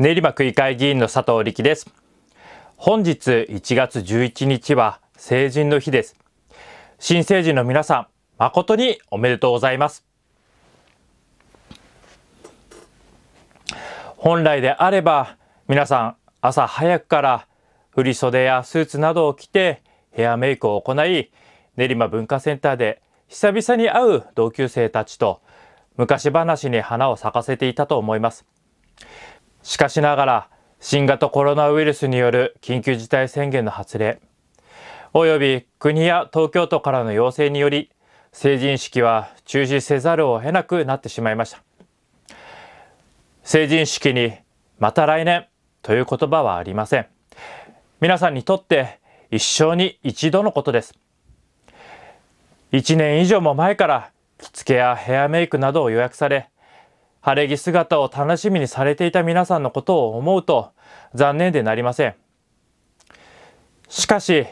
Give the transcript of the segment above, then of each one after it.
練馬区議会議員の佐藤力です本日1月11日は成人の日です新成人の皆さん誠におめでとうございます本来であれば皆さん朝早くから振袖やスーツなどを着てヘアメイクを行い練馬文化センターで久々に会う同級生たちと昔話に花を咲かせていたと思いますしかしながら、新型コロナウイルスによる緊急事態宣言の発令、および国や東京都からの要請により、成人式は中止せざるを得なくなってしまいました。成人式にまた来年という言葉はありません。皆さんにとって一生に一度のことです。1年以上も前から着付けやヘアメイクなどを予約され、晴れ着姿を楽しみにされていた皆さんのことを思うと残念でなりません。しかし、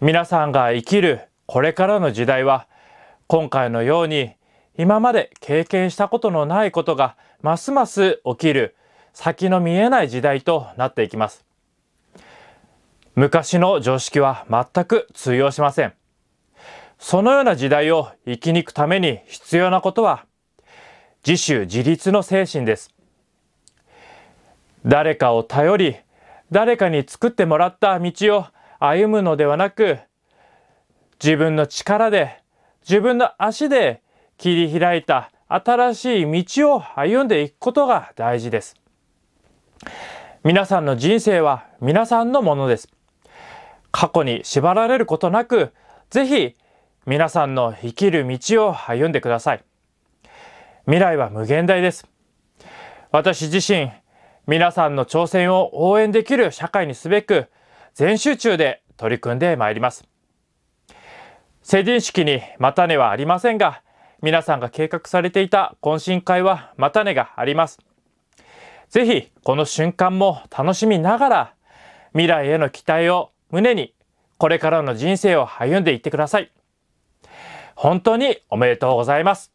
皆さんが生きるこれからの時代は、今回のように今まで経験したことのないことがますます起きる先の見えない時代となっていきます。昔の常識は全く通用しません。そのような時代を生き抜くために必要なことは自主自立の精神です誰かを頼り誰かに作ってもらった道を歩むのではなく自分の力で自分の足で切り開いた新しい道を歩んでいくことが大事です皆さんの人生は皆さんのものです過去に縛られることなくぜひ皆さんの生きる道を歩んでください未来は無限大です私自身皆さんの挑戦を応援できる社会にすべく全集中で取り組んでまいります成人式にまたねはありませんが皆さんが計画されていた懇親会はまたねがありますぜひこの瞬間も楽しみながら未来への期待を胸にこれからの人生を歩んでいってください本当におめでとうございます